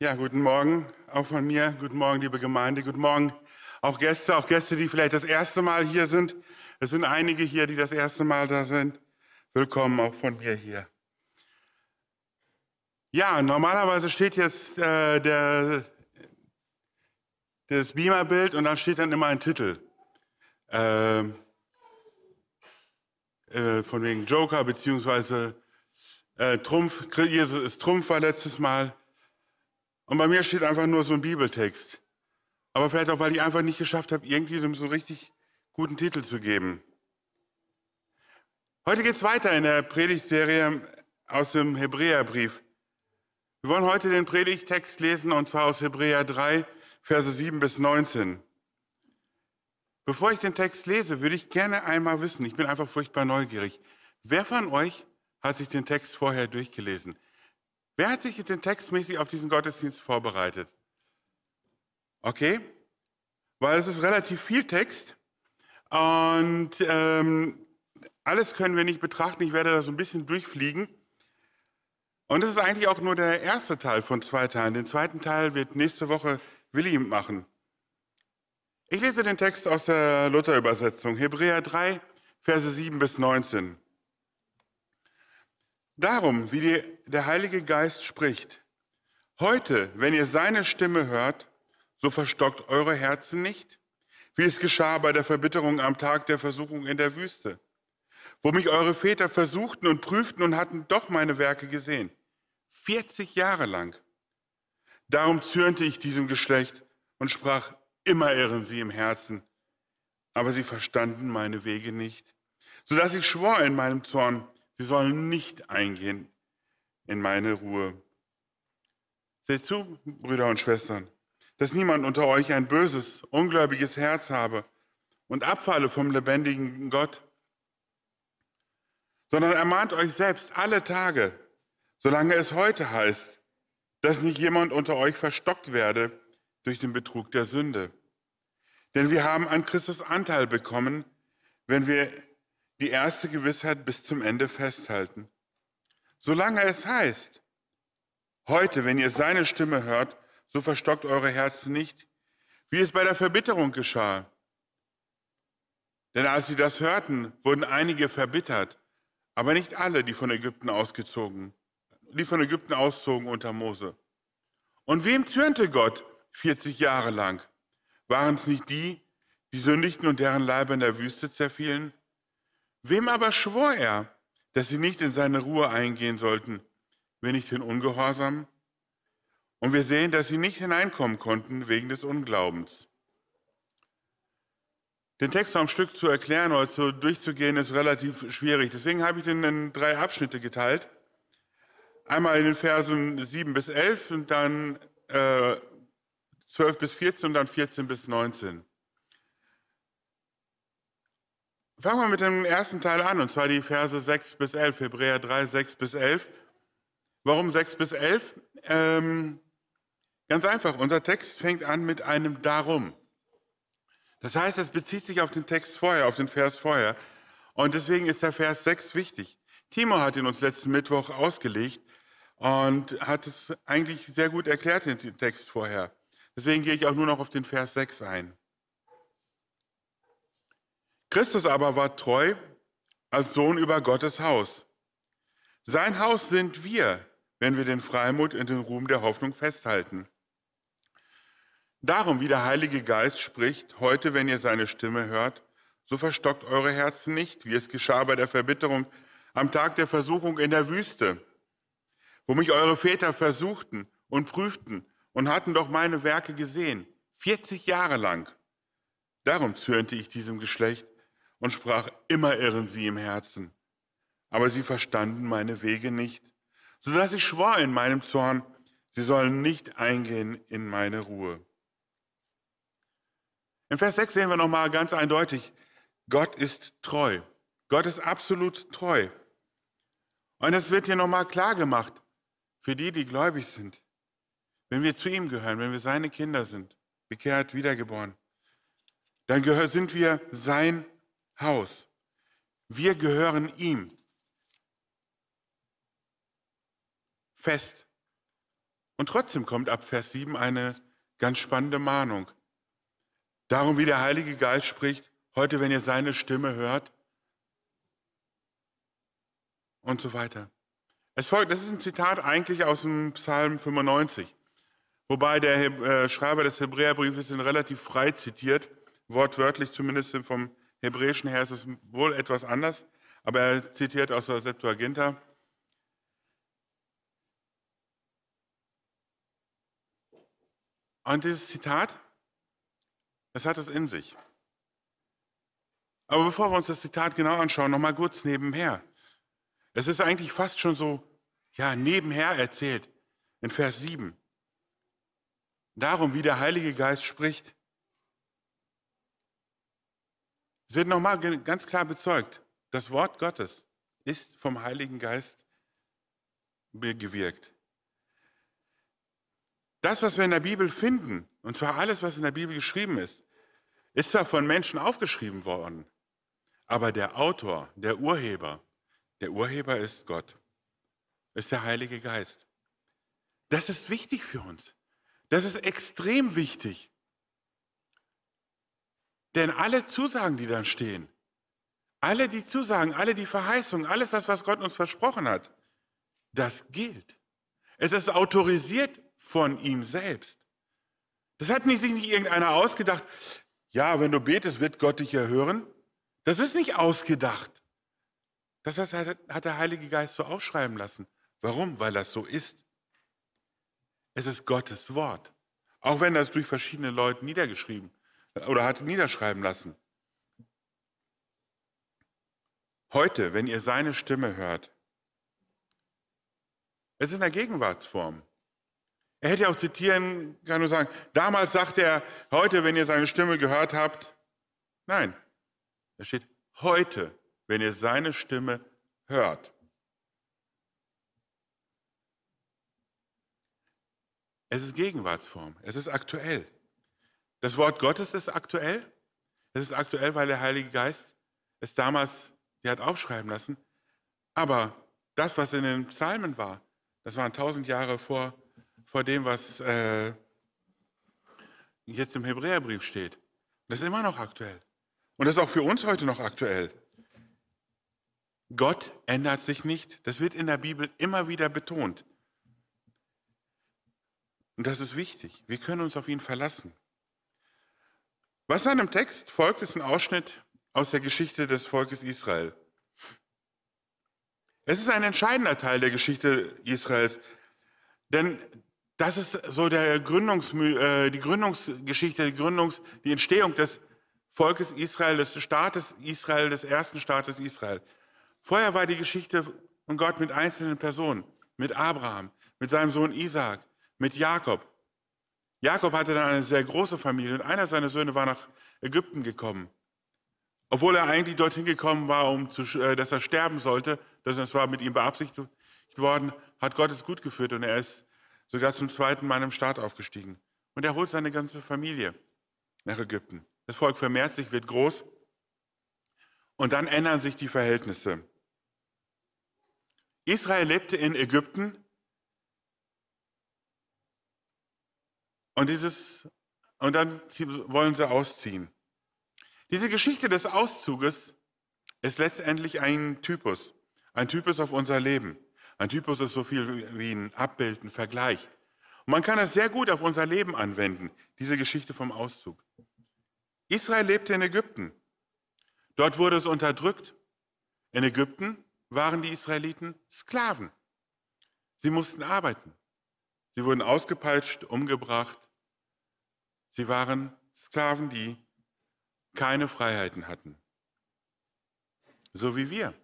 Ja, guten Morgen, auch von mir. Guten Morgen, liebe Gemeinde. Guten Morgen, auch Gäste, auch Gäste, die vielleicht das erste Mal hier sind. Es sind einige hier, die das erste Mal da sind. Willkommen auch von mir hier. Ja, normalerweise steht jetzt äh, der, das Beamer-Bild und dann steht dann immer ein Titel. Ähm, äh, von wegen Joker beziehungsweise äh, Trumpf. Jesus ist Trumpf war letztes Mal. Und bei mir steht einfach nur so ein Bibeltext. Aber vielleicht auch, weil ich einfach nicht geschafft habe, irgendwie so einen richtig guten Titel zu geben. Heute geht es weiter in der Predigtserie aus dem Hebräerbrief. Wir wollen heute den Predigttext lesen und zwar aus Hebräer 3, Verse 7 bis 19. Bevor ich den Text lese, würde ich gerne einmal wissen, ich bin einfach furchtbar neugierig, wer von euch hat sich den Text vorher durchgelesen? Wer hat sich denn textmäßig auf diesen Gottesdienst vorbereitet? Okay? Weil es ist relativ viel Text und ähm, alles können wir nicht betrachten. Ich werde da so ein bisschen durchfliegen. Und es ist eigentlich auch nur der erste Teil von zwei Teilen. Den zweiten Teil wird nächste Woche Willi machen. Ich lese den Text aus der Luther-Übersetzung, Hebräer 3, Verse 7 bis 19. Darum, wie die der Heilige Geist spricht. Heute, wenn ihr seine Stimme hört, so verstockt eure Herzen nicht, wie es geschah bei der Verbitterung am Tag der Versuchung in der Wüste, wo mich eure Väter versuchten und prüften und hatten doch meine Werke gesehen. 40 Jahre lang. Darum zürnte ich diesem Geschlecht und sprach, immer irren sie im Herzen. Aber sie verstanden meine Wege nicht, sodass ich schwor in meinem Zorn, sie sollen nicht eingehen in meine Ruhe. Seht zu, Brüder und Schwestern, dass niemand unter euch ein böses, ungläubiges Herz habe und abfalle vom lebendigen Gott, sondern ermahnt euch selbst alle Tage, solange es heute heißt, dass nicht jemand unter euch verstockt werde durch den Betrug der Sünde. Denn wir haben an Christus Anteil bekommen, wenn wir die erste Gewissheit bis zum Ende festhalten solange es heißt, heute, wenn ihr seine Stimme hört, so verstockt eure Herzen nicht, wie es bei der Verbitterung geschah. Denn als sie das hörten, wurden einige verbittert, aber nicht alle, die von Ägypten ausgezogen, die von Ägypten auszogen unter Mose. Und wem zürnte Gott 40 Jahre lang? Waren es nicht die, die sündigten und deren Leiber in der Wüste zerfielen? Wem aber schwor er, dass sie nicht in seine Ruhe eingehen sollten, wenn nicht in Ungehorsam. Und wir sehen, dass sie nicht hineinkommen konnten wegen des Unglaubens. Den Text am Stück zu erklären oder zu durchzugehen, ist relativ schwierig. Deswegen habe ich den in drei Abschnitte geteilt. Einmal in den Versen 7 bis 11 und dann äh, 12 bis 14 und dann 14 bis 19. Fangen wir mit dem ersten Teil an, und zwar die Verse 6 bis 11, Hebräer 3, 6 bis 11. Warum 6 bis 11? Ähm, ganz einfach, unser Text fängt an mit einem Darum. Das heißt, es bezieht sich auf den Text vorher, auf den Vers vorher. Und deswegen ist der Vers 6 wichtig. Timo hat ihn uns letzten Mittwoch ausgelegt und hat es eigentlich sehr gut erklärt, den Text vorher. Deswegen gehe ich auch nur noch auf den Vers 6 ein. Christus aber war treu als Sohn über Gottes Haus. Sein Haus sind wir, wenn wir den Freimut und den Ruhm der Hoffnung festhalten. Darum, wie der Heilige Geist spricht, heute, wenn ihr seine Stimme hört, so verstockt eure Herzen nicht, wie es geschah bei der Verbitterung am Tag der Versuchung in der Wüste, wo mich eure Väter versuchten und prüften und hatten doch meine Werke gesehen, 40 Jahre lang. Darum zürnte ich diesem Geschlecht und sprach, immer irren sie im Herzen. Aber sie verstanden meine Wege nicht, so dass ich schwor in meinem Zorn, sie sollen nicht eingehen in meine Ruhe. In Vers 6 sehen wir nochmal ganz eindeutig, Gott ist treu. Gott ist absolut treu. Und das wird hier nochmal klar gemacht für die, die gläubig sind. Wenn wir zu ihm gehören, wenn wir seine Kinder sind, bekehrt, wiedergeboren, dann sind wir sein Haus. Wir gehören ihm. Fest. Und trotzdem kommt ab Vers 7 eine ganz spannende Mahnung. Darum, wie der Heilige Geist spricht, heute, wenn ihr seine Stimme hört und so weiter. Es folgt, das ist ein Zitat eigentlich aus dem Psalm 95, wobei der äh, Schreiber des Hebräerbriefes ihn relativ frei zitiert, wortwörtlich zumindest vom Hebräischen her ist es wohl etwas anders, aber er zitiert aus der Septuaginta. Und dieses Zitat, das hat es in sich. Aber bevor wir uns das Zitat genau anschauen, nochmal kurz nebenher. Es ist eigentlich fast schon so, ja, nebenher erzählt in Vers 7. Darum, wie der Heilige Geist spricht, Es wird nochmal ganz klar bezeugt, das Wort Gottes ist vom Heiligen Geist gewirkt. Das, was wir in der Bibel finden, und zwar alles, was in der Bibel geschrieben ist, ist zwar von Menschen aufgeschrieben worden, aber der Autor, der Urheber, der Urheber ist Gott, ist der Heilige Geist. Das ist wichtig für uns. Das ist extrem wichtig. Denn alle Zusagen, die dann stehen, alle die Zusagen, alle die Verheißungen, alles das, was Gott uns versprochen hat, das gilt. Es ist autorisiert von ihm selbst. Das hat sich nicht irgendeiner ausgedacht. Ja, wenn du betest, wird Gott dich erhören. Das ist nicht ausgedacht. Das hat der Heilige Geist so aufschreiben lassen. Warum? Weil das so ist. Es ist Gottes Wort. Auch wenn das durch verschiedene Leute niedergeschrieben oder hat niederschreiben lassen. Heute, wenn ihr seine Stimme hört, es ist in der Gegenwartsform. Er hätte auch zitieren können und sagen, damals sagte er, heute, wenn ihr seine Stimme gehört habt. Nein, da steht heute, wenn ihr seine Stimme hört. Es ist Gegenwartsform, es ist aktuell. Das Wort Gottes ist aktuell. Es ist aktuell, weil der Heilige Geist es damals, die hat aufschreiben lassen. Aber das, was in den Psalmen war, das waren tausend Jahre vor, vor dem, was äh, jetzt im Hebräerbrief steht. Das ist immer noch aktuell. Und das ist auch für uns heute noch aktuell. Gott ändert sich nicht. Das wird in der Bibel immer wieder betont. Und das ist wichtig. Wir können uns auf ihn verlassen. Was seinem Text folgt, ist ein Ausschnitt aus der Geschichte des Volkes Israel. Es ist ein entscheidender Teil der Geschichte Israels, denn das ist so der Gründungs, äh, die Gründungsgeschichte, die, Gründungs, die Entstehung des Volkes Israel, des Staates Israel, des ersten Staates Israel. Vorher war die Geschichte von Gott mit einzelnen Personen, mit Abraham, mit seinem Sohn Isaac, mit Jakob, Jakob hatte dann eine sehr große Familie und einer seiner Söhne war nach Ägypten gekommen. Obwohl er eigentlich dorthin gekommen war, um zu, äh, dass er sterben sollte, das war mit ihm beabsichtigt worden, hat Gott es gut geführt und er ist sogar zum zweiten Mal im Staat aufgestiegen. Und er holt seine ganze Familie nach Ägypten. Das Volk vermehrt sich, wird groß und dann ändern sich die Verhältnisse. Israel lebte in Ägypten Und, dieses, und dann wollen sie ausziehen. Diese Geschichte des Auszuges ist letztendlich ein Typus, ein Typus auf unser Leben. Ein Typus ist so viel wie ein Abbild, ein Vergleich. Und man kann das sehr gut auf unser Leben anwenden, diese Geschichte vom Auszug. Israel lebte in Ägypten. Dort wurde es unterdrückt. In Ägypten waren die Israeliten Sklaven. Sie mussten arbeiten. Sie wurden ausgepeitscht, umgebracht. Sie waren Sklaven, die keine Freiheiten hatten. So wie wir.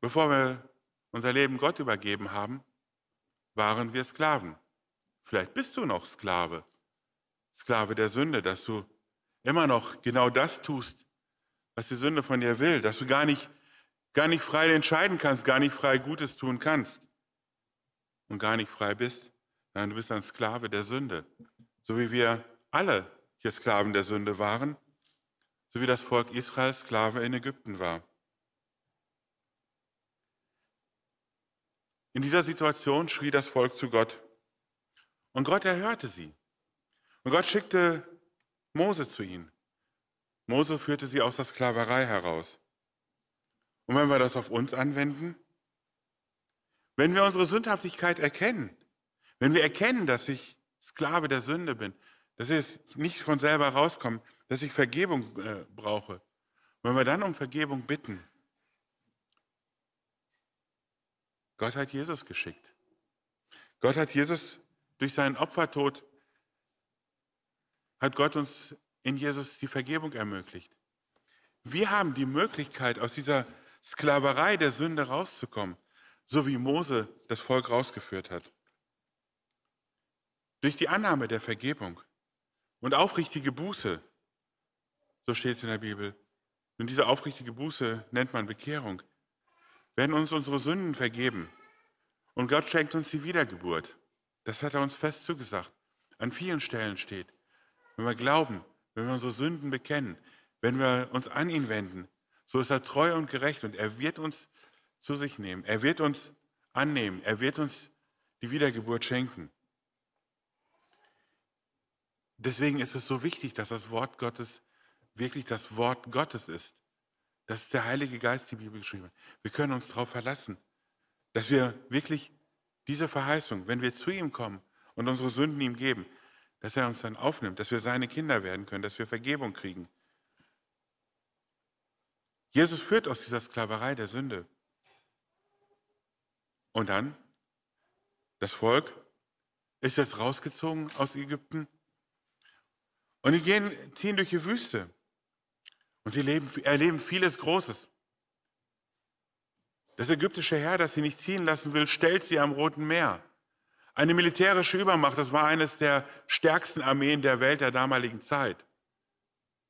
Bevor wir unser Leben Gott übergeben haben, waren wir Sklaven. Vielleicht bist du noch Sklave, Sklave der Sünde, dass du immer noch genau das tust, was die Sünde von dir will, dass du gar nicht, gar nicht frei entscheiden kannst, gar nicht frei Gutes tun kannst und gar nicht frei bist, sondern du bist ein Sklave der Sünde. So wie wir alle hier Sklaven der Sünde waren, so wie das Volk Israel Sklave in Ägypten war. In dieser Situation schrie das Volk zu Gott. Und Gott erhörte sie. Und Gott schickte Mose zu ihnen. Mose führte sie aus der Sklaverei heraus. Und wenn wir das auf uns anwenden, wenn wir unsere Sündhaftigkeit erkennen, wenn wir erkennen, dass ich Sklave der Sünde bin, dass ich nicht von selber rauskomme, dass ich Vergebung äh, brauche, wenn wir dann um Vergebung bitten, Gott hat Jesus geschickt. Gott hat Jesus durch seinen Opfertod, hat Gott uns in Jesus die Vergebung ermöglicht. Wir haben die Möglichkeit, aus dieser Sklaverei der Sünde rauszukommen so wie Mose das Volk rausgeführt hat. Durch die Annahme der Vergebung und aufrichtige Buße, so steht es in der Bibel, und diese aufrichtige Buße nennt man Bekehrung, werden uns unsere Sünden vergeben. Und Gott schenkt uns die Wiedergeburt. Das hat er uns fest zugesagt. An vielen Stellen steht, wenn wir glauben, wenn wir unsere Sünden bekennen, wenn wir uns an ihn wenden, so ist er treu und gerecht und er wird uns zu sich nehmen. Er wird uns annehmen. Er wird uns die Wiedergeburt schenken. Deswegen ist es so wichtig, dass das Wort Gottes wirklich das Wort Gottes ist. Das ist der Heilige Geist, die Bibel geschrieben hat. Wir können uns darauf verlassen, dass wir wirklich diese Verheißung, wenn wir zu ihm kommen und unsere Sünden ihm geben, dass er uns dann aufnimmt, dass wir seine Kinder werden können, dass wir Vergebung kriegen. Jesus führt aus dieser Sklaverei der Sünde. Und dann? Das Volk ist jetzt rausgezogen aus Ägypten. Und die gehen, ziehen durch die Wüste. Und sie leben, erleben vieles Großes. Das ägyptische Heer, das sie nicht ziehen lassen will, stellt sie am Roten Meer. Eine militärische Übermacht, das war eines der stärksten Armeen der Welt der damaligen Zeit.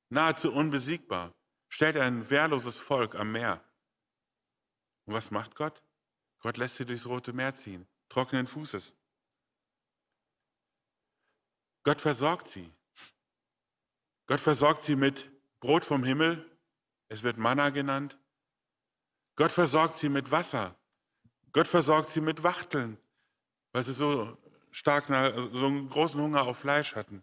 Nahezu unbesiegbar, stellt ein wehrloses Volk am Meer. Und was macht Gott? Gott lässt sie durchs Rote Meer ziehen, trockenen Fußes. Gott versorgt sie. Gott versorgt sie mit Brot vom Himmel, es wird Manna genannt. Gott versorgt sie mit Wasser. Gott versorgt sie mit Wachteln, weil sie so stark, so einen großen Hunger auf Fleisch hatten.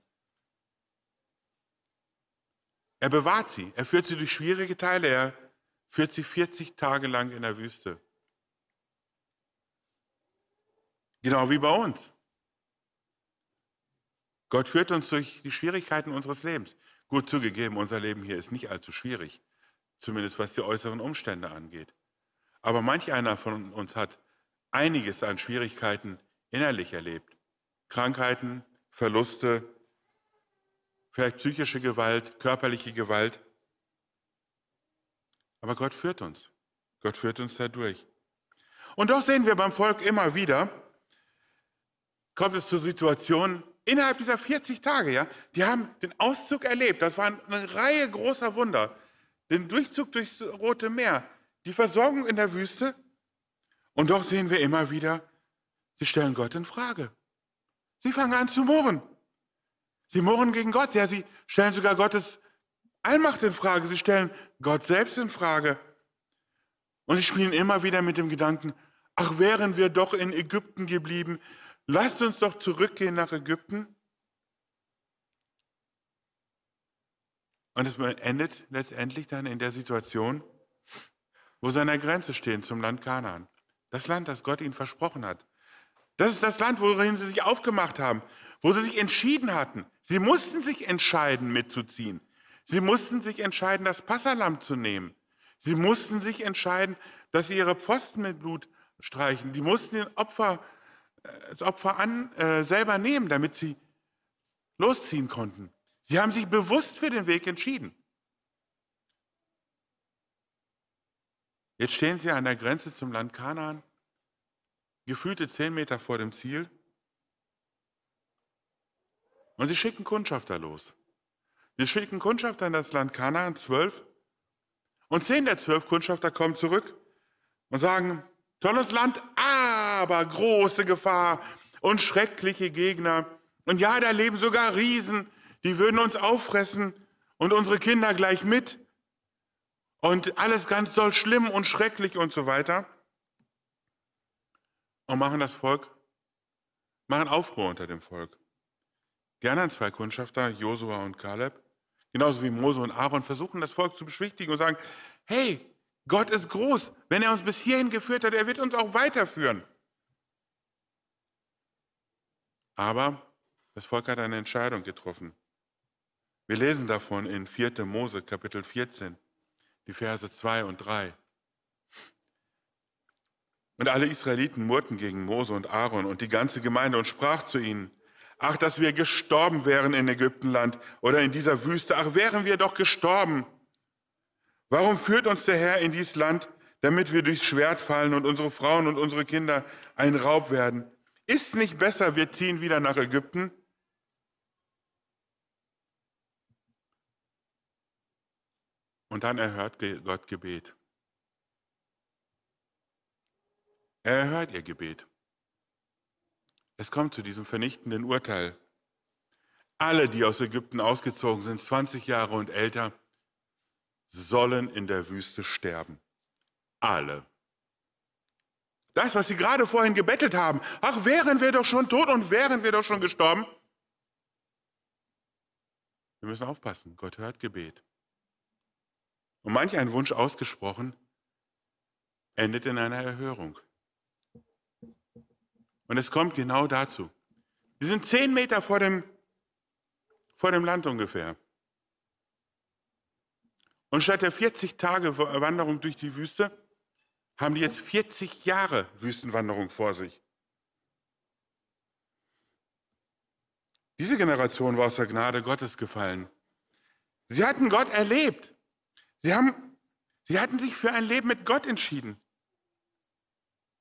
Er bewahrt sie, er führt sie durch schwierige Teile, er führt sie 40 Tage lang in der Wüste. Genau wie bei uns. Gott führt uns durch die Schwierigkeiten unseres Lebens. Gut zugegeben, unser Leben hier ist nicht allzu schwierig, zumindest was die äußeren Umstände angeht. Aber manch einer von uns hat einiges an Schwierigkeiten innerlich erlebt. Krankheiten, Verluste, vielleicht psychische Gewalt, körperliche Gewalt. Aber Gott führt uns. Gott führt uns dadurch. Und doch sehen wir beim Volk immer wieder, kommt es zur Situation, innerhalb dieser 40 Tage, ja, die haben den Auszug erlebt. Das war eine Reihe großer Wunder. Den Durchzug durchs Rote Meer, die Versorgung in der Wüste. Und doch sehen wir immer wieder, sie stellen Gott in Frage. Sie fangen an zu murren. Sie murren gegen Gott. Ja, sie stellen sogar Gottes Allmacht in Frage. Sie stellen Gott selbst in Frage. Und sie spielen immer wieder mit dem Gedanken, ach, wären wir doch in Ägypten geblieben, lasst uns doch zurückgehen nach Ägypten. Und es endet letztendlich dann in der Situation, wo sie an der Grenze stehen zum Land Kanaan. Das Land, das Gott ihnen versprochen hat. Das ist das Land, worin sie sich aufgemacht haben, wo sie sich entschieden hatten. Sie mussten sich entscheiden, mitzuziehen. Sie mussten sich entscheiden, das Passalam zu nehmen. Sie mussten sich entscheiden, dass sie ihre Pfosten mit Blut streichen. Die mussten den Opfer das Opfer an, äh, selber nehmen, damit sie losziehen konnten. Sie haben sich bewusst für den Weg entschieden. Jetzt stehen sie an der Grenze zum Land Kanaan, gefühlte zehn Meter vor dem Ziel. Und sie schicken Kundschafter los. Sie schicken Kundschafter in das Land Kanaan, zwölf. Und zehn der zwölf Kundschafter kommen zurück und sagen, tolles Land, ah, aber große Gefahr und schreckliche Gegner. Und ja, da leben sogar Riesen, die würden uns auffressen und unsere Kinder gleich mit. Und alles ganz doll schlimm und schrecklich und so weiter. Und machen das Volk, machen Aufruhr unter dem Volk. Die anderen zwei Kundschafter, Josua und Kaleb, genauso wie Mose und Aaron, versuchen das Volk zu beschwichtigen und sagen, hey, Gott ist groß. Wenn er uns bis hierhin geführt hat, er wird uns auch weiterführen. Aber das Volk hat eine Entscheidung getroffen. Wir lesen davon in 4. Mose Kapitel 14, die Verse 2 und 3. Und alle Israeliten murrten gegen Mose und Aaron und die ganze Gemeinde und sprach zu ihnen, ach, dass wir gestorben wären in Ägyptenland oder in dieser Wüste, ach, wären wir doch gestorben. Warum führt uns der Herr in dieses Land, damit wir durchs Schwert fallen und unsere Frauen und unsere Kinder ein Raub werden? Ist nicht besser, wir ziehen wieder nach Ägypten? Und dann erhört Gott Gebet. Er erhört ihr Gebet. Es kommt zu diesem vernichtenden Urteil. Alle, die aus Ägypten ausgezogen sind, 20 Jahre und älter, sollen in der Wüste sterben. Alle. Das, was sie gerade vorhin gebettelt haben. Ach, wären wir doch schon tot und wären wir doch schon gestorben. Wir müssen aufpassen. Gott hört Gebet. Und manch ein Wunsch ausgesprochen endet in einer Erhörung. Und es kommt genau dazu. Sie sind zehn Meter vor dem, vor dem Land ungefähr. Und statt der 40 Tage Wanderung durch die Wüste haben die jetzt 40 Jahre Wüstenwanderung vor sich. Diese Generation war aus der Gnade Gottes gefallen. Sie hatten Gott erlebt. Sie, haben, sie hatten sich für ein Leben mit Gott entschieden.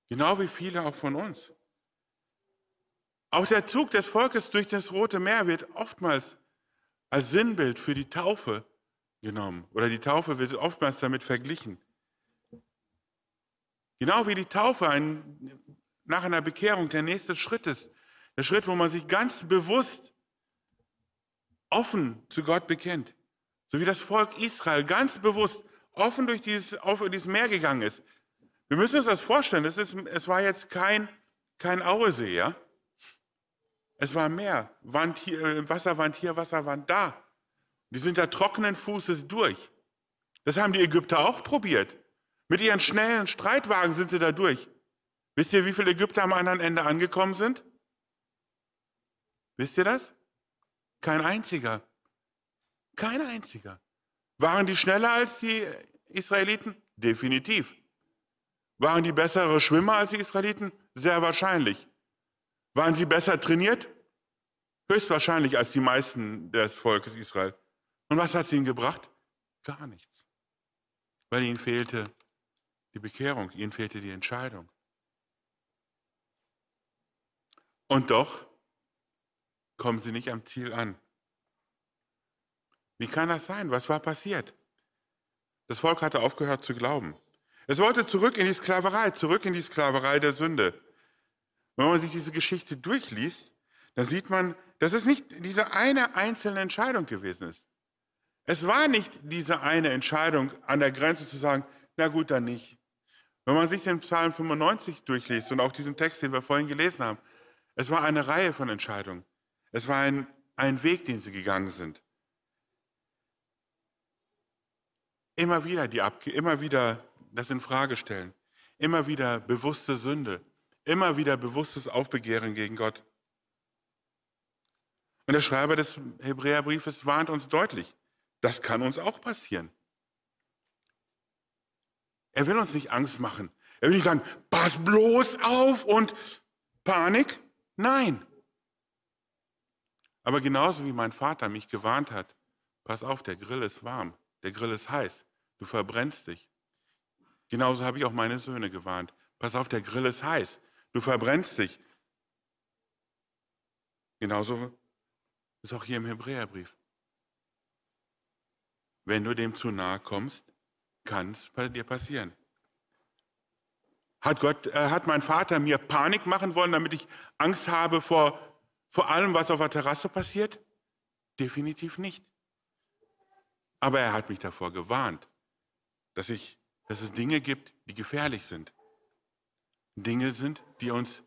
Genau wie viele auch von uns. Auch der Zug des Volkes durch das Rote Meer wird oftmals als Sinnbild für die Taufe genommen oder die Taufe wird oftmals damit verglichen. Genau wie die Taufe ein, nach einer Bekehrung der nächste Schritt ist. Der Schritt, wo man sich ganz bewusst offen zu Gott bekennt. So wie das Volk Israel ganz bewusst offen durch dieses, auf dieses Meer gegangen ist. Wir müssen uns das vorstellen. Das ist, es war jetzt kein, kein Auesee, ja? Es war Meer. Wand hier, äh, Wasserwand hier, Wasserwand da. Die sind da trockenen Fußes durch. Das haben die Ägypter auch probiert. Mit ihren schnellen Streitwagen sind sie da durch. Wisst ihr, wie viele Ägypter am anderen Ende angekommen sind? Wisst ihr das? Kein einziger. Kein einziger. Waren die schneller als die Israeliten? Definitiv. Waren die bessere Schwimmer als die Israeliten? Sehr wahrscheinlich. Waren sie besser trainiert? Höchstwahrscheinlich als die meisten des Volkes Israel. Und was hat es ihnen gebracht? Gar nichts. Weil ihnen fehlte die Bekehrung, ihnen fehlte die Entscheidung. Und doch kommen sie nicht am Ziel an. Wie kann das sein? Was war passiert? Das Volk hatte aufgehört zu glauben. Es wollte zurück in die Sklaverei, zurück in die Sklaverei der Sünde. wenn man sich diese Geschichte durchliest, dann sieht man, dass es nicht diese eine einzelne Entscheidung gewesen ist. Es war nicht diese eine Entscheidung an der Grenze zu sagen, na gut, dann nicht. Wenn man sich den Psalm 95 durchliest und auch diesen Text, den wir vorhin gelesen haben, es war eine Reihe von Entscheidungen. Es war ein, ein Weg, den sie gegangen sind. Immer wieder die Abke immer wieder das in Frage stellen, immer wieder bewusste Sünde, immer wieder bewusstes Aufbegehren gegen Gott. Und der Schreiber des Hebräerbriefes warnt uns deutlich, das kann uns auch passieren. Er will uns nicht Angst machen. Er will nicht sagen, pass bloß auf und Panik. Nein. Aber genauso wie mein Vater mich gewarnt hat, pass auf, der Grill ist warm, der Grill ist heiß, du verbrennst dich. Genauso habe ich auch meine Söhne gewarnt, pass auf, der Grill ist heiß, du verbrennst dich. Genauso ist auch hier im Hebräerbrief. Wenn du dem zu nahe kommst, kann es bei dir passieren. Hat, Gott, äh, hat mein Vater mir Panik machen wollen, damit ich Angst habe vor, vor allem, was auf der Terrasse passiert? Definitiv nicht. Aber er hat mich davor gewarnt, dass, ich, dass es Dinge gibt, die gefährlich sind. Dinge sind, die uns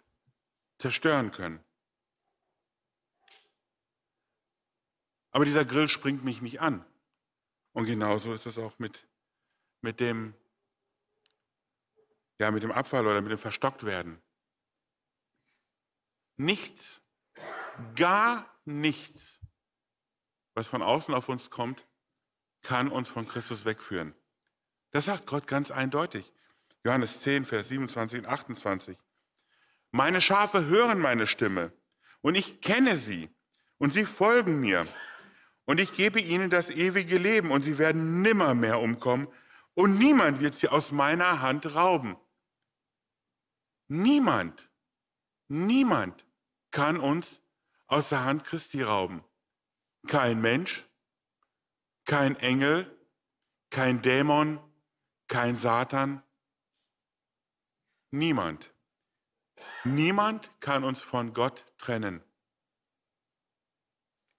zerstören können. Aber dieser Grill springt mich nicht an. Und genauso ist es auch mit mit dem, ja, mit dem Abfall oder mit dem Verstocktwerden. Nichts, gar nichts, was von außen auf uns kommt, kann uns von Christus wegführen. Das sagt Gott ganz eindeutig. Johannes 10, Vers 27 und 28. Meine Schafe hören meine Stimme und ich kenne sie und sie folgen mir. Und ich gebe ihnen das ewige Leben und sie werden nimmermehr umkommen und niemand wird sie aus meiner Hand rauben. Niemand, niemand kann uns aus der Hand Christi rauben. Kein Mensch, kein Engel, kein Dämon, kein Satan. Niemand. Niemand kann uns von Gott trennen.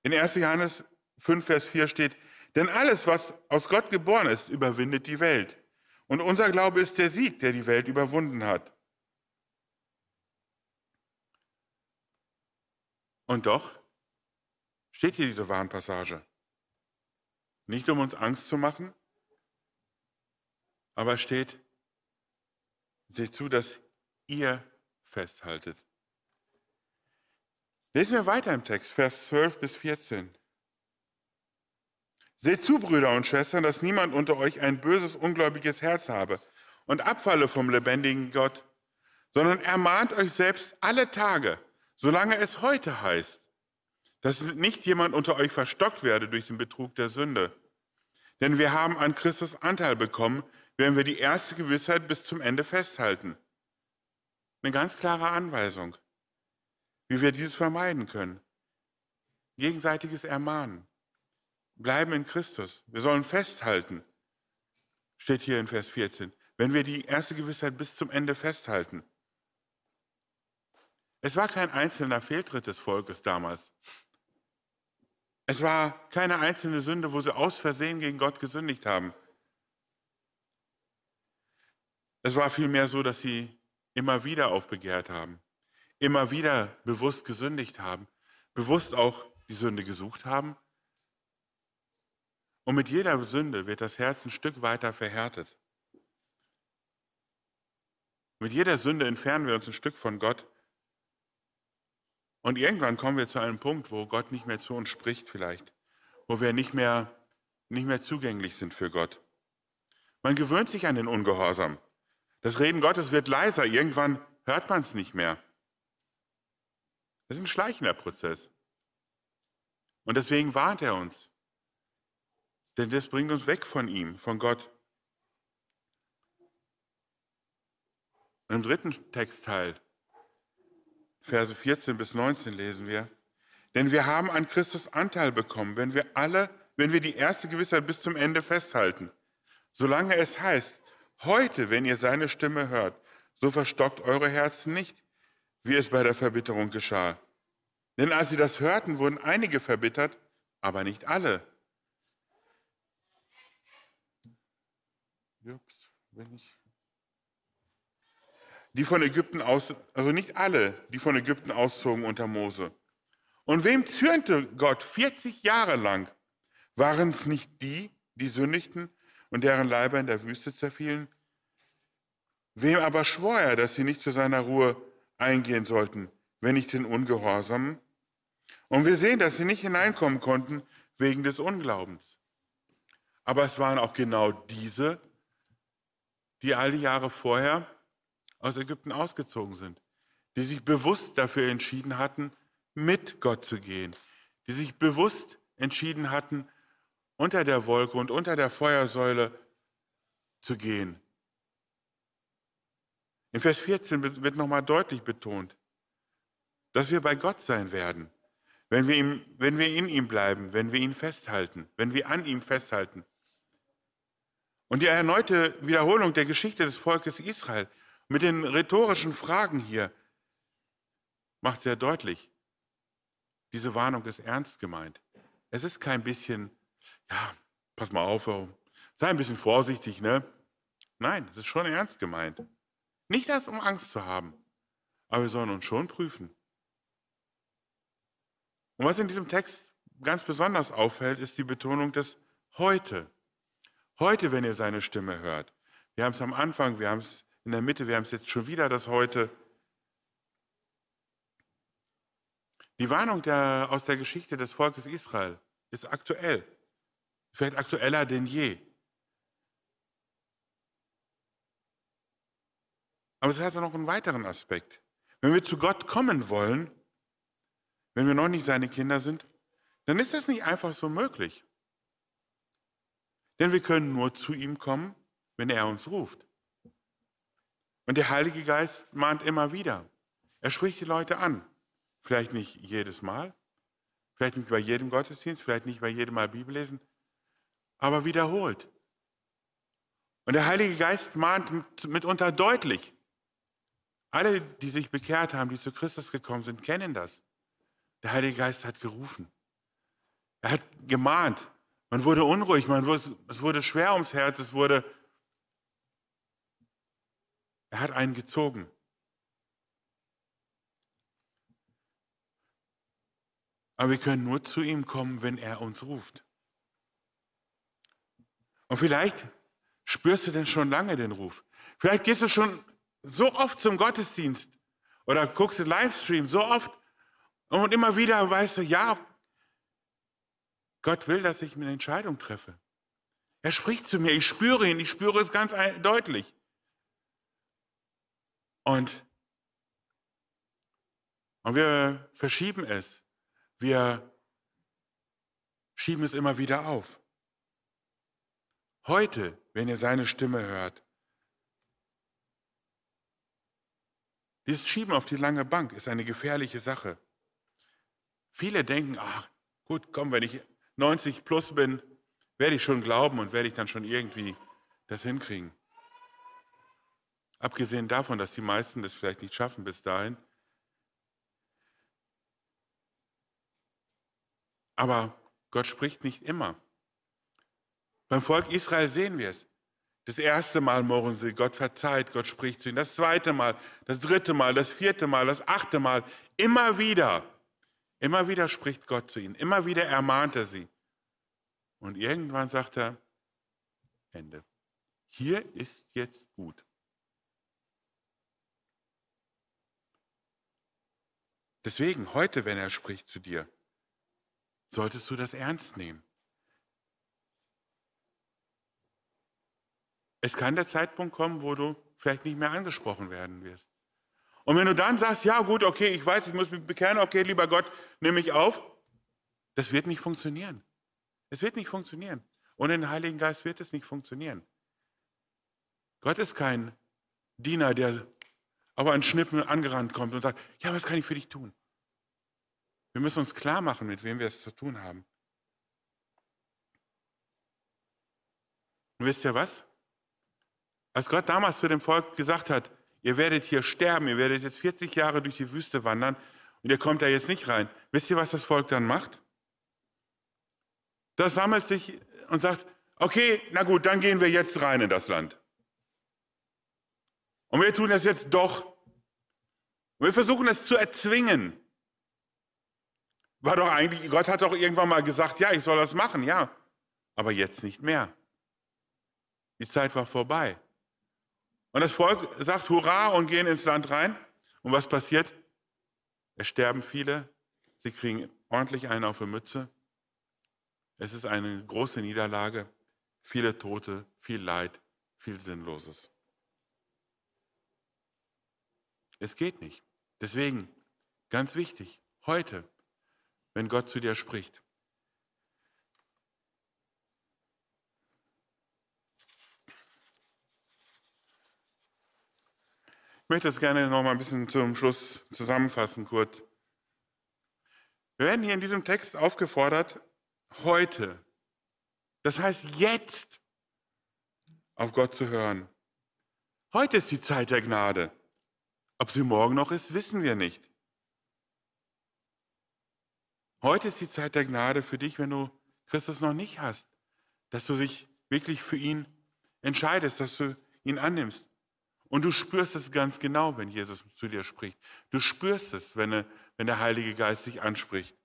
In 1. Johannes 5, Vers 4 steht, denn alles, was aus Gott geboren ist, überwindet die Welt. Und unser Glaube ist der Sieg, der die Welt überwunden hat. Und doch steht hier diese Warnpassage. Nicht um uns Angst zu machen, aber steht, seht zu, dass ihr festhaltet. Lesen wir weiter im Text, Vers 12 bis 14. Seht zu, Brüder und Schwestern, dass niemand unter euch ein böses, ungläubiges Herz habe und abfalle vom lebendigen Gott, sondern ermahnt euch selbst alle Tage, solange es heute heißt, dass nicht jemand unter euch verstockt werde durch den Betrug der Sünde. Denn wir haben an Christus Anteil bekommen, wenn wir die erste Gewissheit bis zum Ende festhalten. Eine ganz klare Anweisung, wie wir dieses vermeiden können. Gegenseitiges Ermahnen bleiben in Christus. Wir sollen festhalten, steht hier in Vers 14. Wenn wir die erste Gewissheit bis zum Ende festhalten. Es war kein einzelner Fehltritt des Volkes damals. Es war keine einzelne Sünde, wo sie aus Versehen gegen Gott gesündigt haben. Es war vielmehr so, dass sie immer wieder aufbegehrt haben, immer wieder bewusst gesündigt haben, bewusst auch die Sünde gesucht haben und mit jeder Sünde wird das Herz ein Stück weiter verhärtet. Mit jeder Sünde entfernen wir uns ein Stück von Gott. Und irgendwann kommen wir zu einem Punkt, wo Gott nicht mehr zu uns spricht vielleicht, wo wir nicht mehr, nicht mehr zugänglich sind für Gott. Man gewöhnt sich an den Ungehorsam. Das Reden Gottes wird leiser, irgendwann hört man es nicht mehr. Das ist ein schleichender Prozess. Und deswegen warnt er uns. Denn das bringt uns weg von ihm, von Gott. Im dritten Textteil, Verse 14 bis 19 lesen wir, denn wir haben an Christus Anteil bekommen, wenn wir alle, wenn wir die erste Gewissheit bis zum Ende festhalten. Solange es heißt, heute, wenn ihr seine Stimme hört, so verstockt eure Herzen nicht, wie es bei der Verbitterung geschah. Denn als sie das hörten, wurden einige verbittert, aber nicht alle. Wenn ich die von Ägypten aus, also nicht alle, die von Ägypten auszogen unter Mose. Und wem zürnte Gott 40 Jahre lang? Waren es nicht die, die sündigten und deren Leiber in der Wüste zerfielen? Wem aber schwor er, dass sie nicht zu seiner Ruhe eingehen sollten, wenn nicht den Ungehorsamen? Und wir sehen, dass sie nicht hineinkommen konnten wegen des Unglaubens. Aber es waren auch genau diese, die all die Jahre vorher aus Ägypten ausgezogen sind, die sich bewusst dafür entschieden hatten, mit Gott zu gehen, die sich bewusst entschieden hatten, unter der Wolke und unter der Feuersäule zu gehen. In Vers 14 wird nochmal deutlich betont, dass wir bei Gott sein werden, wenn wir, ihm, wenn wir in ihm bleiben, wenn wir ihn festhalten, wenn wir an ihm festhalten. Und die erneute Wiederholung der Geschichte des Volkes Israel mit den rhetorischen Fragen hier macht sehr deutlich, diese Warnung ist ernst gemeint. Es ist kein bisschen, ja, pass mal auf, oh, sei ein bisschen vorsichtig, ne? Nein, es ist schon ernst gemeint. Nicht erst, um Angst zu haben, aber wir sollen uns schon prüfen. Und was in diesem Text ganz besonders auffällt, ist die Betonung des Heute. Heute, wenn ihr seine Stimme hört, wir haben es am Anfang, wir haben es in der Mitte, wir haben es jetzt schon wieder, das heute. Die Warnung der, aus der Geschichte des Volkes Israel ist aktuell, vielleicht aktueller denn je. Aber es hat noch einen weiteren Aspekt. Wenn wir zu Gott kommen wollen, wenn wir noch nicht seine Kinder sind, dann ist das nicht einfach so möglich. Denn wir können nur zu ihm kommen, wenn er uns ruft. Und der Heilige Geist mahnt immer wieder. Er spricht die Leute an. Vielleicht nicht jedes Mal, vielleicht nicht bei jedem Gottesdienst, vielleicht nicht bei jedem Mal Bibellesen, aber wiederholt. Und der Heilige Geist mahnt mitunter deutlich. Alle, die sich bekehrt haben, die zu Christus gekommen sind, kennen das. Der Heilige Geist hat gerufen. Er hat gemahnt. Man wurde unruhig, man wurde, es wurde schwer ums Herz, es wurde, er hat einen gezogen. Aber wir können nur zu ihm kommen, wenn er uns ruft. Und vielleicht spürst du denn schon lange den Ruf. Vielleicht gehst du schon so oft zum Gottesdienst oder guckst den Livestream so oft und immer wieder weißt du, ja, Gott will, dass ich eine Entscheidung treffe. Er spricht zu mir, ich spüre ihn, ich spüre es ganz deutlich. Und, und wir verschieben es. Wir schieben es immer wieder auf. Heute, wenn ihr seine Stimme hört, dieses Schieben auf die lange Bank ist eine gefährliche Sache. Viele denken, ach gut, komm, wenn ich 90 plus bin, werde ich schon glauben und werde ich dann schon irgendwie das hinkriegen. Abgesehen davon, dass die meisten das vielleicht nicht schaffen bis dahin. Aber Gott spricht nicht immer. Beim Volk Israel sehen wir es. Das erste Mal murren sie, Gott verzeiht, Gott spricht zu ihnen. Das zweite Mal, das dritte Mal, das vierte Mal, das achte Mal, immer wieder Immer wieder spricht Gott zu ihnen, immer wieder ermahnt er sie. Und irgendwann sagt er, Ende. Hier ist jetzt gut. Deswegen, heute, wenn er spricht zu dir, solltest du das ernst nehmen. Es kann der Zeitpunkt kommen, wo du vielleicht nicht mehr angesprochen werden wirst. Und wenn du dann sagst, ja gut, okay, ich weiß, ich muss mich bekehren, okay, lieber Gott, nimm mich auf, das wird nicht funktionieren. Es wird nicht funktionieren. Ohne den Heiligen Geist wird es nicht funktionieren. Gott ist kein Diener, der aber an Schnippen angerannt kommt und sagt, ja, was kann ich für dich tun? Wir müssen uns klar machen, mit wem wir es zu tun haben. Und wisst ihr was? Als Gott damals zu dem Volk gesagt hat, Ihr werdet hier sterben, ihr werdet jetzt 40 Jahre durch die Wüste wandern und ihr kommt da jetzt nicht rein. Wisst ihr, was das Volk dann macht? Das sammelt sich und sagt, okay, na gut, dann gehen wir jetzt rein in das Land. Und wir tun das jetzt doch. Und wir versuchen es zu erzwingen. War doch eigentlich, Gott hat doch irgendwann mal gesagt, ja, ich soll das machen, ja. Aber jetzt nicht mehr. Die Zeit war vorbei. Und das Volk sagt Hurra und gehen ins Land rein. Und was passiert? Es sterben viele. Sie kriegen ordentlich einen auf die Mütze. Es ist eine große Niederlage. Viele Tote, viel Leid, viel Sinnloses. Es geht nicht. Deswegen, ganz wichtig, heute, wenn Gott zu dir spricht, Ich möchte das gerne noch mal ein bisschen zum Schluss zusammenfassen, kurz. Wir werden hier in diesem Text aufgefordert, heute, das heißt jetzt, auf Gott zu hören. Heute ist die Zeit der Gnade. Ob sie morgen noch ist, wissen wir nicht. Heute ist die Zeit der Gnade für dich, wenn du Christus noch nicht hast, dass du dich wirklich für ihn entscheidest, dass du ihn annimmst. Und du spürst es ganz genau, wenn Jesus zu dir spricht. Du spürst es, wenn, er, wenn der Heilige Geist dich anspricht.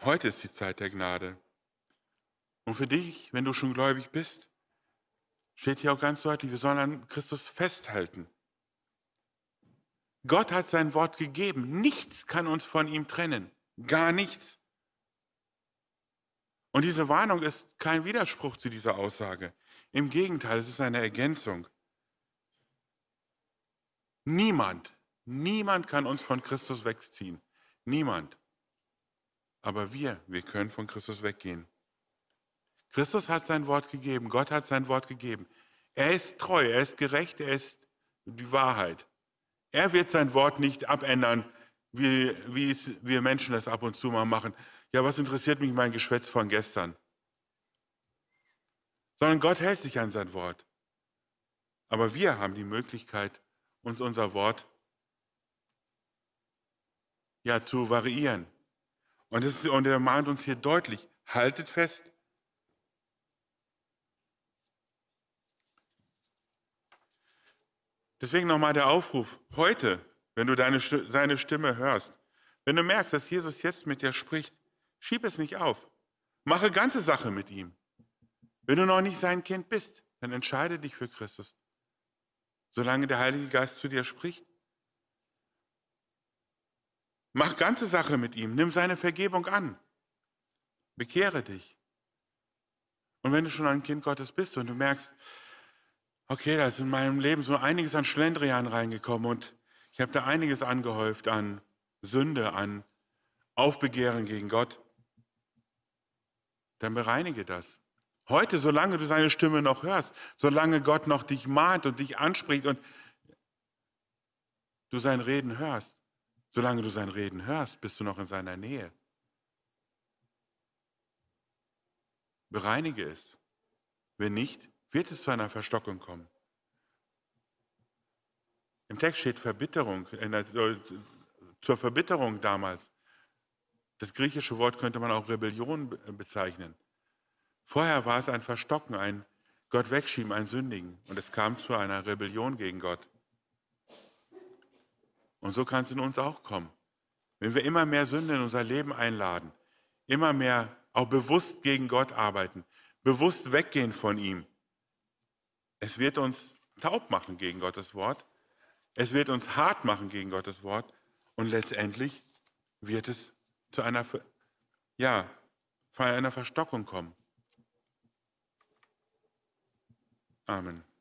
Heute ist die Zeit der Gnade. Und für dich, wenn du schon gläubig bist, steht hier auch ganz deutlich, wir sollen an Christus festhalten. Gott hat sein Wort gegeben. Nichts kann uns von ihm trennen. Gar nichts. Und diese Warnung ist kein Widerspruch zu dieser Aussage. Im Gegenteil, es ist eine Ergänzung. Niemand, niemand kann uns von Christus wegziehen. Niemand. Aber wir, wir können von Christus weggehen. Christus hat sein Wort gegeben, Gott hat sein Wort gegeben. Er ist treu, er ist gerecht, er ist die Wahrheit. Er wird sein Wort nicht abändern, wie, wie es wir Menschen das ab und zu mal machen ja, was interessiert mich mein Geschwätz von gestern? Sondern Gott hält sich an sein Wort. Aber wir haben die Möglichkeit, uns unser Wort ja zu variieren. Und, das, und er mahnt uns hier deutlich, haltet fest. Deswegen nochmal der Aufruf, heute, wenn du deine, seine Stimme hörst, wenn du merkst, dass Jesus jetzt mit dir spricht, Schieb es nicht auf. Mache ganze Sache mit ihm. Wenn du noch nicht sein Kind bist, dann entscheide dich für Christus. Solange der Heilige Geist zu dir spricht, mach ganze Sache mit ihm. Nimm seine Vergebung an. Bekehre dich. Und wenn du schon ein Kind Gottes bist und du merkst, okay, da ist in meinem Leben so einiges an Schlendrian reingekommen und ich habe da einiges angehäuft an Sünde, an Aufbegehren gegen Gott, dann bereinige das. Heute, solange du seine Stimme noch hörst, solange Gott noch dich mahnt und dich anspricht und du sein Reden hörst, solange du sein Reden hörst, bist du noch in seiner Nähe. Bereinige es. Wenn nicht, wird es zu einer Verstockung kommen. Im Text steht Verbitterung, der, äh, zur Verbitterung damals. Das griechische Wort könnte man auch Rebellion äh, bezeichnen. Vorher war es ein Verstocken, ein Gott wegschieben, ein Sündigen. Und es kam zu einer Rebellion gegen Gott. Und so kann es in uns auch kommen. Wenn wir immer mehr Sünde in unser Leben einladen, immer mehr auch bewusst gegen Gott arbeiten, bewusst weggehen von ihm, es wird uns taub machen gegen Gottes Wort, es wird uns hart machen gegen Gottes Wort und letztendlich wird es zu einer, ja, von einer Verstockung kommen. Amen.